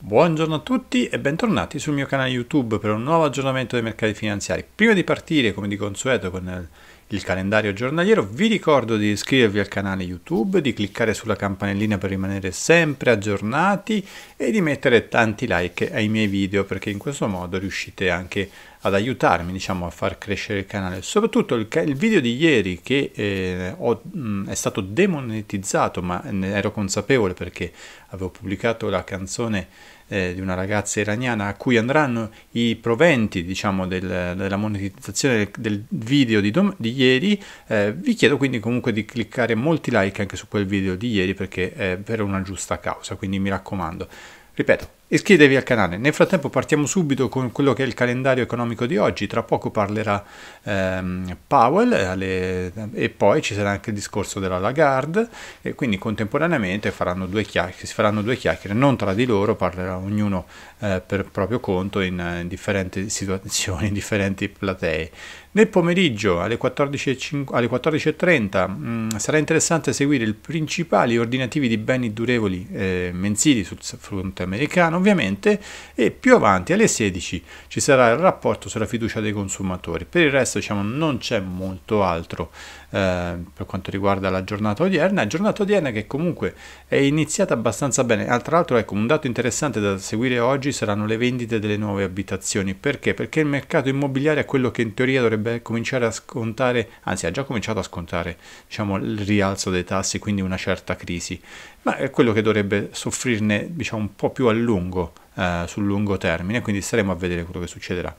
Buongiorno a tutti e bentornati sul mio canale YouTube per un nuovo aggiornamento dei mercati finanziari. Prima di partire, come di consueto, con il calendario giornaliero, vi ricordo di iscrivervi al canale YouTube, di cliccare sulla campanellina per rimanere sempre aggiornati e di mettere tanti like ai miei video perché in questo modo riuscite anche a ad aiutarmi diciamo, a far crescere il canale. Soprattutto il, il video di ieri che eh, ho, mh, è stato demonetizzato, ma ne ero consapevole perché avevo pubblicato la canzone eh, di una ragazza iraniana a cui andranno i proventi diciamo, del, della monetizzazione del, video di, di ieri. Eh, vi chiedo quindi comunque di cliccare molti like anche su quel video di ieri perché è per una giusta causa, quindi mi raccomando. Ripeto, iscrivetevi al canale. Nel frattempo partiamo subito con quello che è il calendario economico di oggi, tra poco parlerà ehm, Powell eh, alle, e poi ci sarà anche il discorso della Lagarde e quindi contemporaneamente faranno due si faranno due chiacchiere, non tra di loro, parlerà ognuno eh, per proprio conto in, in differenti situazioni, in differenti platee. Nel pomeriggio alle 14.30 14 mm, sarà interessante seguire i principali ordinativi di beni durevoli eh, mensili sul fronte americano ovviamente e più avanti alle 16 ci sarà il rapporto sulla fiducia dei consumatori. Per il resto diciamo, non c'è molto altro. Ehm, per quanto riguarda la giornata odierna, giornata odierna che comunque è iniziata abbastanza bene. Ah, tra l'altro ecco, un dato interessante da seguire oggi saranno le vendite delle nuove abitazioni, perché? Perché il mercato immobiliare è quello che in teoria dovrebbe cominciare a scontare, anzi ha già cominciato a scontare diciamo, il rialzo dei tassi, quindi una certa crisi, ma è quello che dovrebbe soffrirne diciamo, un po' più a lungo, eh, sul lungo termine, quindi staremo a vedere quello che succederà.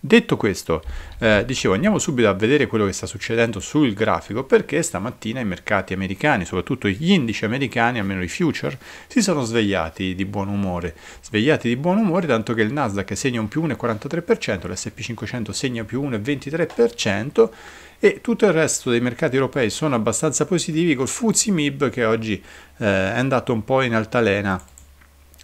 Detto questo, eh, dicevo, andiamo subito a vedere quello che sta succedendo sul grafico perché stamattina i mercati americani, soprattutto gli indici americani, almeno i future, si sono svegliati di buon umore. Svegliati di buon umore tanto che il Nasdaq segna un più 1,43%, l'SP500 segna più 1,23% e tutto il resto dei mercati europei sono abbastanza positivi col Fuzzi Mib che oggi eh, è andato un po' in altalena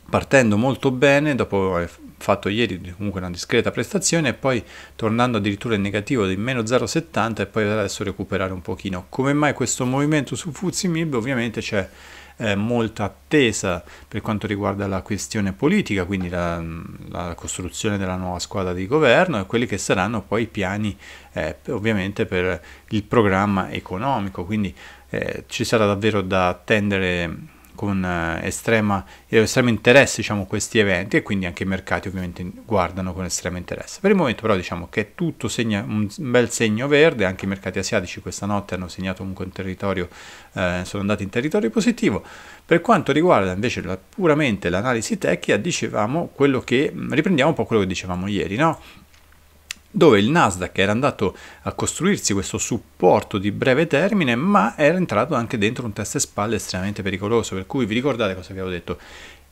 partendo molto bene dopo eh, fatto ieri comunque una discreta prestazione e poi tornando addirittura in negativo di meno 0,70 e poi adesso recuperare un pochino. Come mai questo movimento su Fuzzi Mib? Ovviamente c'è eh, molta attesa per quanto riguarda la questione politica, quindi la, la, costruzione della nuova squadra di governo e quelli che saranno poi i piani eh, ovviamente per il programma economico, quindi eh, ci sarà davvero da attendere con eh, estrema, eh, estremo interesse diciamo, questi eventi e quindi anche i mercati ovviamente guardano con estremo interesse. Per il momento però diciamo che tutto segna un bel segno verde, anche i mercati asiatici questa notte hanno segnato comunque un territorio, eh, sono andati in territorio positivo. Per quanto riguarda invece la, puramente l'analisi tecnica, dicevamo quello che, riprendiamo un po' quello che dicevamo ieri, no? dove il Nasdaq era andato a costruirsi questo supporto di breve termine, ma era entrato anche dentro un test e spalle estremamente pericoloso, per cui vi ricordate cosa vi avevo detto?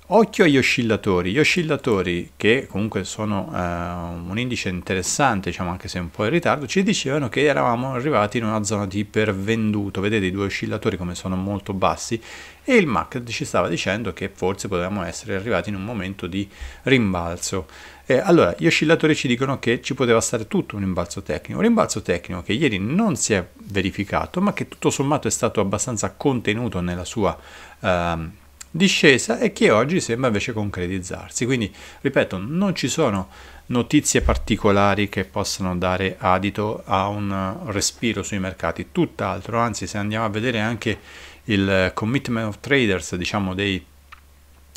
Occhio agli oscillatori, gli oscillatori che comunque sono eh, un indice interessante, diciamo anche se un po' in ritardo, ci dicevano che eravamo arrivati in una zona di ipervenduto, vedete i due oscillatori come sono molto bassi, e il MACD ci stava dicendo che forse potevamo essere arrivati in un momento di rimbalzo. Eh, allora, gli oscillatori ci dicono che ci poteva stare tutto un rimbalzo tecnico, un rimbalzo tecnico che ieri non si è verificato, ma che tutto sommato è stato abbastanza contenuto nella sua... Ehm, discesa e che oggi sembra invece concretizzarsi. Quindi, ripeto, non ci sono notizie particolari che possano dare adito a un respiro sui mercati, tutt'altro, anzi se andiamo a vedere anche il commitment of traders, diciamo dei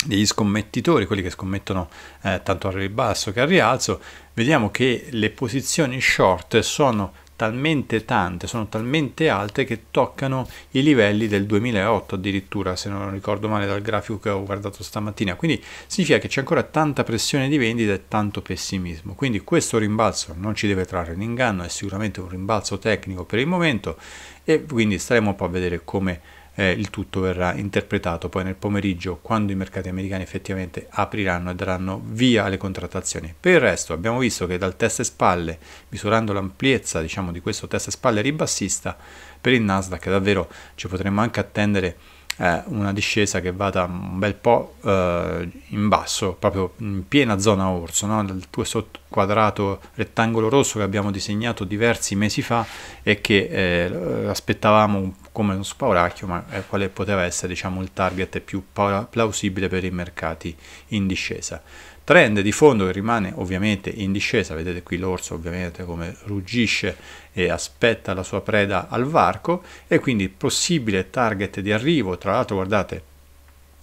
degli scommettitori, quelli che scommettono eh, tanto al ribasso che al rialzo, vediamo che le posizioni short sono talmente tante, sono talmente alte che toccano i livelli del 2008 addirittura, se non ricordo male dal grafico che ho guardato stamattina. Quindi significa che c'è ancora tanta pressione di vendita e tanto pessimismo. Quindi questo rimbalzo non ci deve trarre in inganno, è sicuramente un rimbalzo tecnico per il momento e quindi staremo un po' a vedere come eh, il tutto verrà interpretato poi nel pomeriggio quando i mercati americani effettivamente apriranno e daranno via alle contrattazioni. Per il resto abbiamo visto che dal test spalle, misurando l'ampiezza diciamo, di questo test spalle ribassista, per il Nasdaq davvero ci potremmo anche attendere eh, una discesa che vada un bel po' eh, in basso, proprio in piena zona orso, no? questo quadrato rettangolo rosso che abbiamo disegnato diversi mesi fa e che eh, aspettavamo un come uno spauracchio, ma eh, quale poteva essere diciamo, il target più plausibile per i mercati in discesa. Trend di fondo che rimane ovviamente in discesa, vedete qui l'orso ovviamente come ruggisce e aspetta la sua preda al varco e quindi possibile target di arrivo, tra l'altro guardate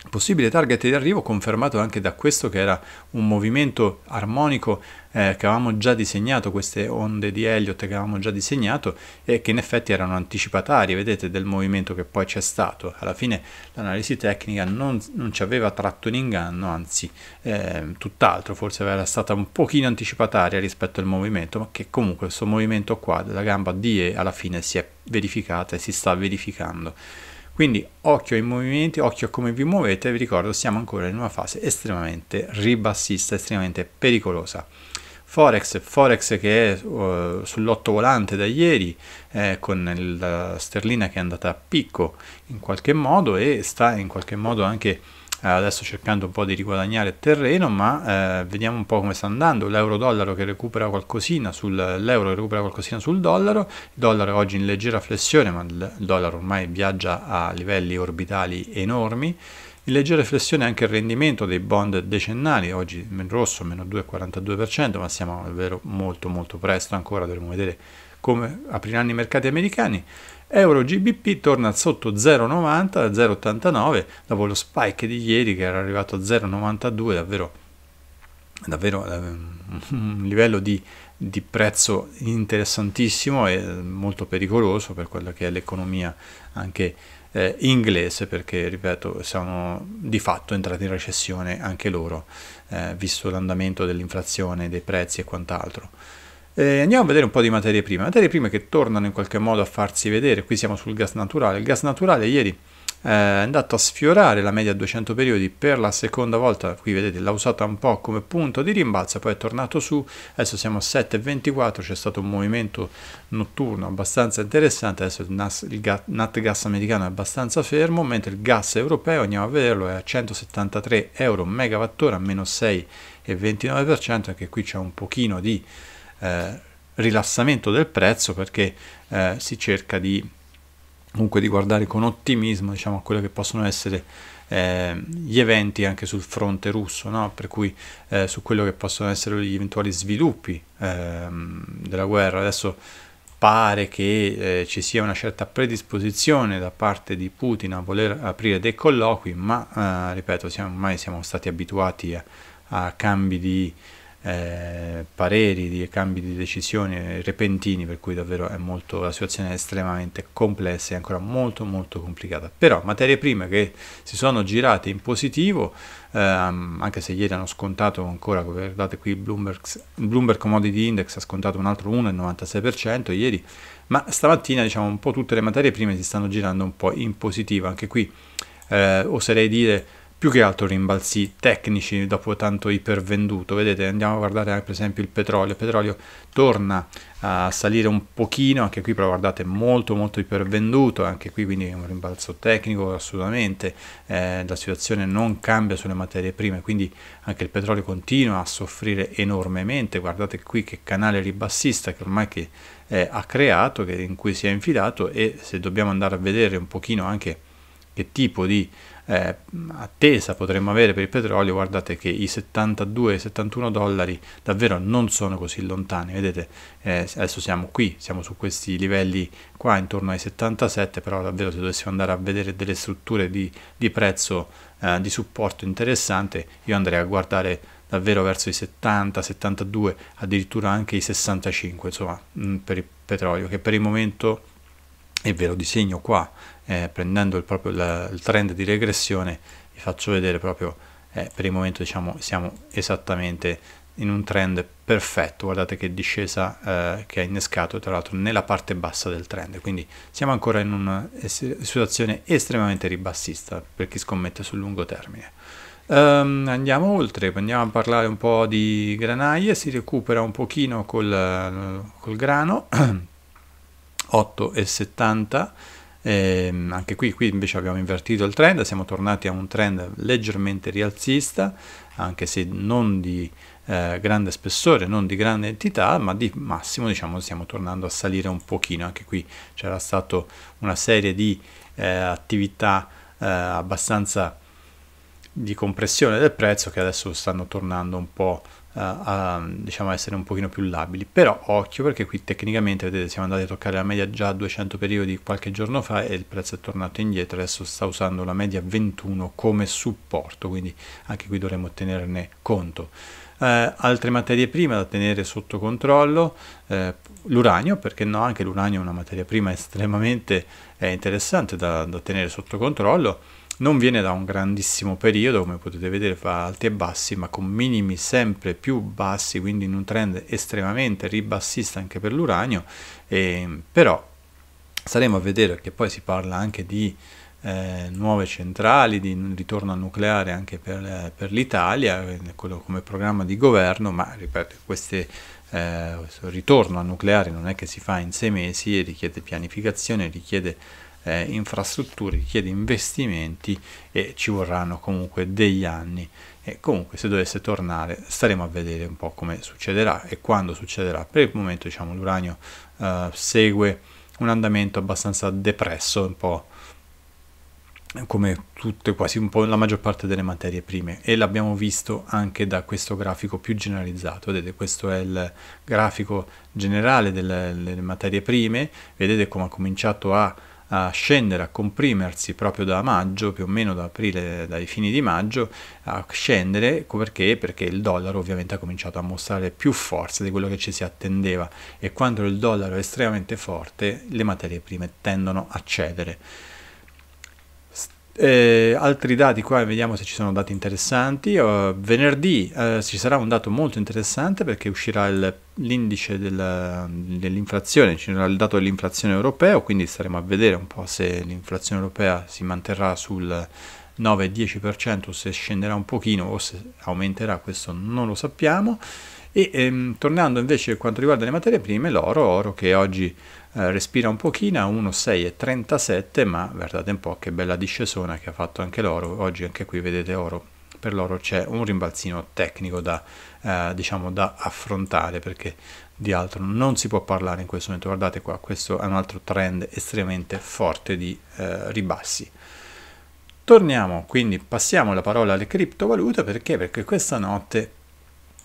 possibile target di arrivo confermato anche da questo che era un movimento armonico eh, che avevamo già disegnato, queste onde di Elliott che avevamo già disegnato e che in effetti erano anticipatarie, vedete, del movimento che poi c'è stato. Alla fine l'analisi tecnica non, non, ci aveva tratto in inganno, anzi eh, tutt'altro, forse era stata un pochino anticipataria rispetto al movimento, ma che comunque questo movimento qua della gamba di alla fine si è verificata e si sta verificando. Quindi occhio ai movimenti, occhio a come vi muovete, vi ricordo siamo ancora in una fase estremamente ribassista, estremamente pericolosa. Forex, Forex che è uh, sull'otto volante da ieri eh, con la sterlina che è andata a picco in qualche modo e sta in qualche modo anche eh, adesso cercando un po' di riguadagnare terreno, ma eh, vediamo un po' come sta andando. L'euro dollaro che recupera qualcosina sull'euro che recupera qualcosina sul dollaro, il dollaro oggi in leggera flessione, ma il dollaro ormai viaggia a livelli orbitali enormi. In leggera flessione anche il rendimento dei bond decennali, oggi in rosso meno 2,42%, ma siamo davvero molto molto presto ancora, dovremo vedere come apriranno i mercati americani. Euro GBP torna sotto 0,90, 0,89 dopo lo spike di ieri che era arrivato a 0,92, davvero, davvero eh, un livello di di prezzo interessantissimo e molto pericoloso per quella che è l'economia anche eh, inglese perché ripeto sono di fatto entrati in recessione anche loro eh, visto l'andamento dell'inflazione dei prezzi e quant'altro eh, andiamo a vedere un po' di materie prime materie prime che tornano in qualche modo a farsi vedere qui siamo sul gas naturale il gas naturale ieri eh, è andato a sfiorare la media 200 periodi per la seconda volta, qui vedete l'ha usata un po' come punto di rimbalzo, poi è tornato su, adesso siamo a 7,24, c'è stato un movimento notturno abbastanza interessante, adesso il, NAS, il nat gas americano è abbastanza fermo, mentre il gas europeo, andiamo a vederlo, è a 173 euro megawattora, meno 6,29%, anche qui c'è un pochino di eh, rilassamento del prezzo perché eh, si cerca di comunque di guardare con ottimismo diciamo, a quello che possono essere ehm, gli eventi anche sul fronte russo, no? per cui eh, su quello che possono essere gli eventuali sviluppi ehm, della guerra. Adesso pare che eh, ci sia una certa predisposizione da parte di Putin a voler aprire dei colloqui, ma eh, ripeto, siamo, ormai siamo stati abituati a, a cambi di eh, pareri, di cambi di decisioni repentini, per cui davvero molto, la situazione è estremamente complessa e ancora molto molto complicata. Però materie prime che si sono girate in positivo, ehm, anche se ieri hanno scontato ancora, guardate qui Bloomberg, Bloomberg Commodity Index ha scontato un altro 1,96% ieri, ma stamattina diciamo un po' tutte le materie prime si stanno girando un po' in positivo, anche qui eh, oserei dire più che altro rimbalzi tecnici dopo tanto ipervenduto. Vedete, andiamo a guardare per esempio il petrolio. Il petrolio torna eh, a salire un pochino, anche qui però guardate molto molto ipervenduto, anche qui quindi un rimbalzo tecnico assolutamente, eh, la situazione non cambia sulle materie prime, quindi anche il petrolio continua a soffrire enormemente, guardate qui che canale ribassista che ormai che, eh, ha creato, che, in cui si è infilato e se dobbiamo andare a vedere un pochino anche che tipo di eh, attesa potremmo avere per il petrolio, guardate che i 72-71 dollari davvero non sono così lontani, vedete eh, adesso siamo qui, siamo su questi livelli qua intorno ai 77, però davvero se dovessimo andare a vedere delle strutture di, di prezzo eh, di supporto interessante, io andrei a guardare davvero verso i 70, 72, addirittura anche i 65, insomma, mm, per il petrolio, che per il momento e ve lo disegno qua eh, prendendo il, proprio, la, il trend di regressione vi faccio vedere proprio eh, per il momento diciamo siamo esattamente in un trend perfetto guardate che discesa eh, che ha innescato tra l'altro nella parte bassa del trend quindi siamo ancora in una situazione estremamente ribassista per chi scommette sul lungo termine um, andiamo oltre andiamo a parlare un po' di granaie si recupera un pochino col, col grano 8,70 Eh, anche qui, qui invece abbiamo invertito il trend, siamo tornati a un trend leggermente rialzista, anche se non di eh, grande spessore, non di grande entità, ma di massimo diciamo stiamo tornando a salire un pochino, anche qui c'era stata una serie di eh, attività eh, abbastanza di compressione del prezzo che adesso stanno tornando un po' Eh, a diciamo, essere un pochino più labili. Però occhio perché qui tecnicamente vedete siamo andati a toccare la media già a 200 periodi qualche giorno fa e il prezzo è tornato indietro, adesso sta usando la media 21 come supporto, quindi anche qui dovremmo tenerne conto. Eh, altre materie prime da tenere sotto controllo, eh, l'uranio, perché no, anche l'uranio è una materia prima estremamente eh, interessante da, da tenere sotto controllo non viene da un grandissimo periodo, come potete vedere fa alti e bassi, ma con minimi sempre più bassi, quindi in un trend estremamente ribassista anche per l'uranio, ehm, però saremo a vedere che poi si parla anche di eh, nuove centrali, di ritorno al nucleare anche per, eh, per l'Italia, eh, come programma di governo, ma ripeto, queste eh, questo ritorno al nucleare non è che si fa in sei mesi, richiede pianificazione, richiede eh, infrastrutture, richiede investimenti e ci vorranno comunque degli anni e comunque se dovesse tornare staremo a vedere un po' come succederà e quando succederà. Per il momento diciamo l'uranio eh, segue un andamento abbastanza depresso, un po' come tutte, quasi un po' la maggior parte delle materie prime e l'abbiamo visto anche da questo grafico più generalizzato, vedete questo è il grafico generale delle, delle materie prime, vedete come ha cominciato a a scendere, a comprimersi proprio da maggio, più o meno da aprile, dai fini di maggio, a scendere perché? perché il dollaro ovviamente ha cominciato a mostrare più forza di quello che ci si attendeva e quando il dollaro è estremamente forte le materie prime tendono a cedere. Eh, altri dati qua, vediamo se ci sono dati interessanti. Uh, venerdì uh, ci sarà un dato molto interessante perché uscirà il, l'indice della, dell'inflazione, ci sarà il dato dell'inflazione europeo, quindi staremo a vedere un po' se l'inflazione europea si manterrà sul 9-10%, se scenderà un pochino o se aumenterà, questo non lo sappiamo. E ehm, tornando invece per quanto riguarda le materie prime, l'oro, oro che oggi eh, respira un pochino a 1,6,37 ma guardate un po' che bella discesona che ha fatto anche l'oro oggi anche qui vedete oro per l'oro c'è un rimbalzino tecnico da, eh, diciamo, da affrontare perché di altro non si può parlare in questo momento guardate qua questo è un altro trend estremamente forte di eh, ribassi torniamo quindi passiamo la parola alle criptovalute perché perché questa notte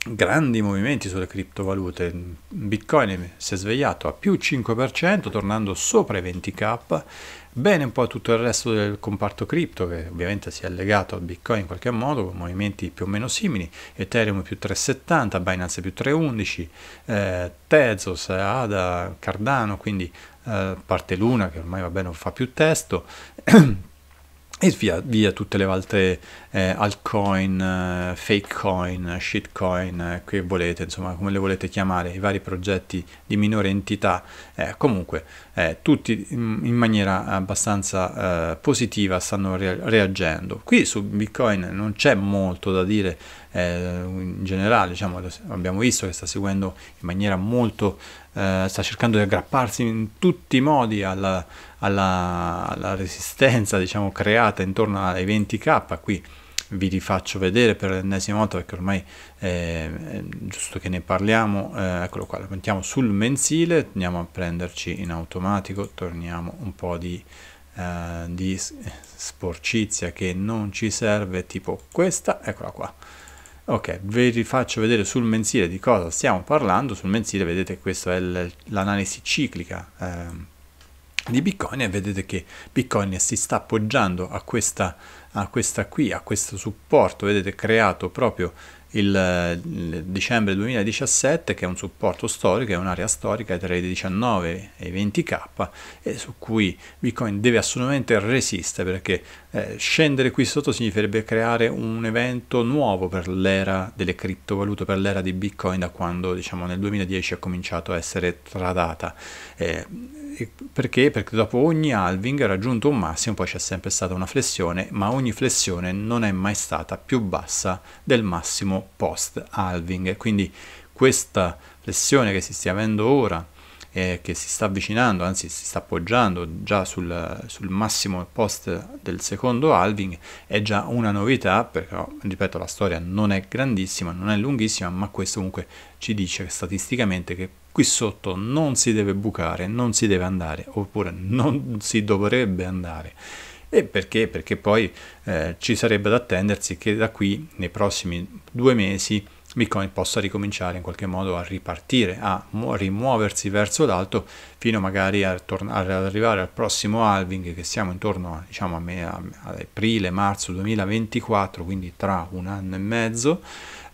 grandi movimenti sulle criptovalute. Bitcoin si è svegliato a più 5%, tornando sopra i 20k, bene un po' tutto il resto del comparto cripto, che ovviamente si è legato a Bitcoin in qualche modo, con movimenti più o meno simili, Ethereum più 3,70, Binance più 3,11, eh, Tezos, Ada, Cardano, quindi eh, parte Luna che ormai va bene non fa più testo. e via, via tutte le altre eh, altcoin, eh, fake coin, shitcoin, eh, che volete, insomma come le volete chiamare, i vari progetti di minore entità, eh, comunque tutti in, in, maniera abbastanza positiva stanno re- reagendo. Qui su Bitcoin non c'è molto da dire in generale, diciamo, abbiamo visto che sta seguendo in maniera molto, eh, sta cercando di aggrapparsi in tutti i modi alla, alla, alla resistenza diciamo, creata intorno ai 20k qui vi rifaccio vedere per l'ennesima volta perché ormai eh, è giusto che ne parliamo, eh, eccolo qua, lo mettiamo sul mensile, andiamo a prenderci in automatico, torniamo un po' di, eh, di sporcizia che non ci serve, tipo questa, eccola qua. Ok, vi rifaccio vedere sul mensile di cosa stiamo parlando, sul mensile vedete questa è l'analisi ciclica. Eh, di Bitcoin e vedete che Bitcoin si sta appoggiando a questa, a questa qui, a questo supporto, vedete creato proprio il, il dicembre 2017 che è un supporto storico, è un'area storica tra i 19 e i 20k e su cui Bitcoin deve assolutamente resistere perché eh, scendere qui sotto significherebbe creare un evento nuovo per l'era delle criptovalute, per l'era di Bitcoin da quando diciamo nel 2010 ha cominciato a essere tradata. Eh, perché? Perché dopo ogni halving raggiunto un massimo poi c'è sempre stata una flessione, ma ogni flessione non è mai stata più bassa del massimo post halving. Quindi questa flessione che si stia avendo ora eh, che si sta avvicinando, anzi si sta appoggiando già sul, sul, massimo post del secondo halving, è già una novità, perché ripeto la storia non è grandissima, non è lunghissima, ma questo comunque ci dice statisticamente che qui sotto non si deve bucare, non si deve andare, oppure non si dovrebbe andare. E perché? Perché poi eh, ci sarebbe da attendersi che da qui, nei prossimi due mesi, Bitcoin possa ricominciare in qualche modo a ripartire, a rimuoversi verso l'alto fino magari a torn- ad arrivare al prossimo halving che siamo intorno a, diciamo, a me- ad aprile, marzo 2024, quindi tra un anno e mezzo,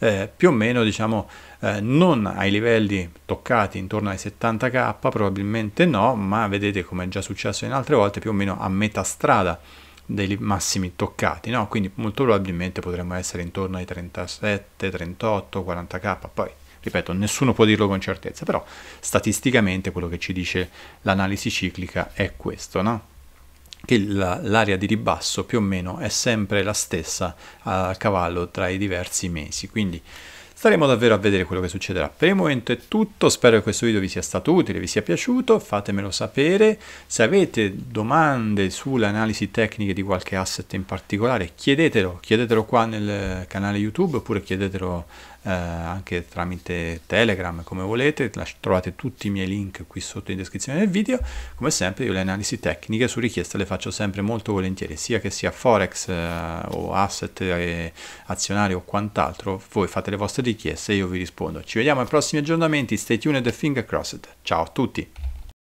eh, più o meno diciamo, eh, non ai livelli toccati intorno ai 70k, probabilmente no, ma vedete come è già successo in altre volte, più o meno a metà strada dei massimi toccati, no? quindi molto probabilmente potremmo essere intorno ai 37, 38, 40k, poi ripeto, nessuno può dirlo con certezza, però statisticamente quello che ci dice l'analisi ciclica è questo, no? che l'area di ribasso più o meno è sempre la stessa a cavallo tra i diversi mesi, quindi Staremo davvero a vedere quello che succederà. Per il momento è tutto, spero che questo video vi sia stato utile, vi sia piaciuto, fatemelo sapere. Se avete domande sull'analisi tecniche di qualche asset in particolare, chiedetelo, chiedetelo qua nel canale YouTube oppure chiedetelo eh, anche tramite Telegram, come volete, trovate tutti i miei link qui sotto in descrizione del video. Come sempre io le analisi tecniche su richiesta le faccio sempre molto volentieri, sia che sia Forex eh, o asset eh, azionari o quant'altro, voi fate le vostre richieste e io vi rispondo. Ci vediamo ai prossimi aggiornamenti, stay tuned e finger crossed. Ciao a tutti!